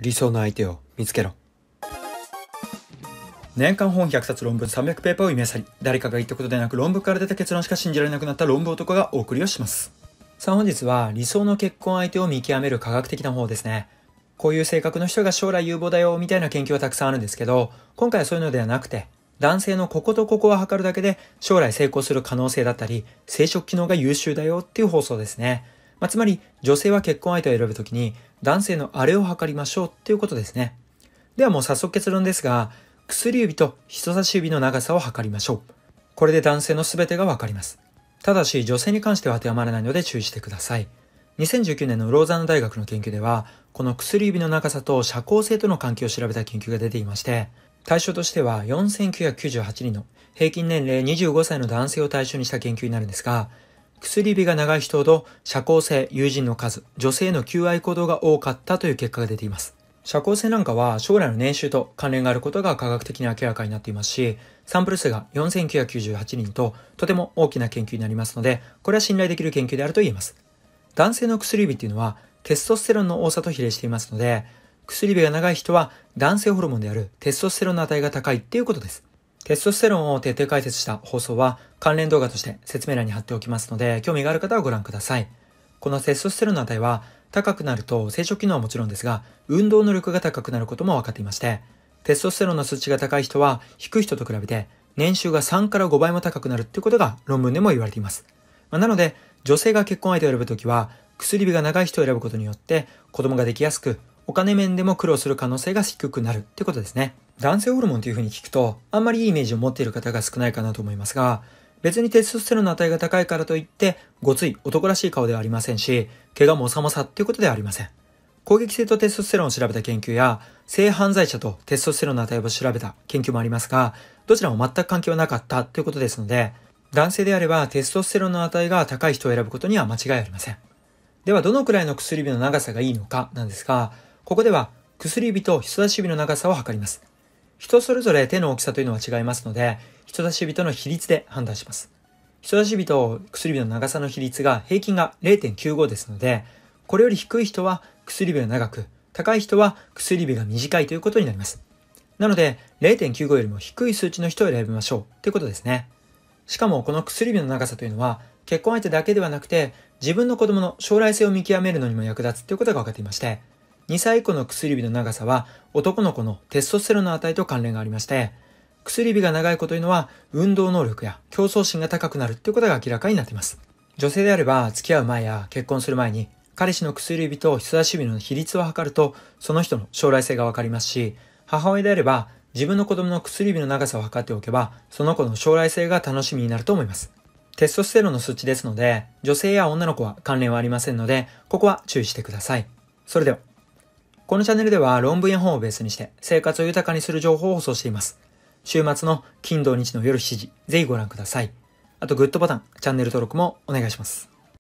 理想の相手を見つけろ年間本100冊論文300ペーパーを夢さり誰かが言ったことでなく論文から出た結論しか信じられなくなった論文男がお送りをしますさあ本日は理想の結婚相手を見極める科学的な方ですねこういう性格の人が将来有望だよみたいな研究はたくさんあるんですけど今回はそういうのではなくて男性のこことここを測るだけで将来成功する可能性だったり生殖機能が優秀だよっていう放送ですねまあ、つまり女性は結婚相手を選ぶときに男性のあれを測りましょうっていうことですね。ではもう早速結論ですが、薬指と人差し指の長さを測りましょう。これで男性の全てがわかります。ただし女性に関しては当てはまらないので注意してください。2019年のローザン大学の研究では、この薬指の長さと社交性との関係を調べた研究が出ていまして、対象としては4998人の平均年齢25歳の男性を対象にした研究になるんですが、薬指が長い人ほど社交性、友人の数、女性の求愛行動が多かったという結果が出ています。社交性なんかは将来の年収と関連があることが科学的に明らかになっていますし、サンプル数が4998人ととても大きな研究になりますので、これは信頼できる研究であると言えます。男性の薬指っていうのはテストステロンの多さと比例していますので、薬指が長い人は男性ホルモンであるテストステロンの値が高いっていうことです。テストステロンを徹底解説した放送は関連動画として説明欄に貼っておきますので、興味がある方はご覧ください。このテストステロンの値は高くなると生殖機能はもちろんですが、運動能力が高くなることも分かっていまして、テストステロンの数値が高い人は低い人と比べて年収が3から5倍も高くなるっていうことが論文でも言われています。まあ、なので、女性が結婚相手を選ぶときは、薬指が長い人を選ぶことによって子供ができやすく、お金面でも苦労する可能性が低くなるってことですね。男性ホルモンという風に聞くと、あんまりいいイメージを持っている方が少ないかなと思いますが、別にテストステロンの値が高いからといって、ごつい男らしい顔ではありませんし、怪我もさもさっていうことではありません。攻撃性とテストステロンを調べた研究や、性犯罪者とテストステロンの値を調べた研究もありますが、どちらも全く関係はなかったということですので、男性であればテストステロンの値が高い人を選ぶことには間違いありません。では、どのくらいの薬指の長さがいいのかなんですが、ここでは薬指と人差し指の長さを測ります。人それぞれ手の大きさというのは違いますので、人差し指との比率で判断します。人差し指と薬指の長さの比率が平均が0.95ですので、これより低い人は薬指が長く、高い人は薬指が短いということになります。なので、0.95よりも低い数値の人を選びましょうということですね。しかも、この薬指の長さというのは、結婚相手だけではなくて、自分の子供の将来性を見極めるのにも役立つということが分かっていまして、2歳以降の薬指の長さは男の子のテストステロンの値と関連がありまして、薬指が長い子というのは運動能力や競争心が高くなるということが明らかになっています。女性であれば付き合う前や結婚する前に彼氏の薬指と人差し指の比率を測るとその人の将来性がわかりますし、母親であれば自分の子供の薬指の長さを測っておけばその子の将来性が楽しみになると思います。テストステロンの数値ですので女性や女の子は関連はありませんのでここは注意してください。それでは。このチャンネルでは論文や本をベースにして生活を豊かにする情報を放送しています。週末の金土日の夜7時、ぜひご覧ください。あとグッドボタン、チャンネル登録もお願いします。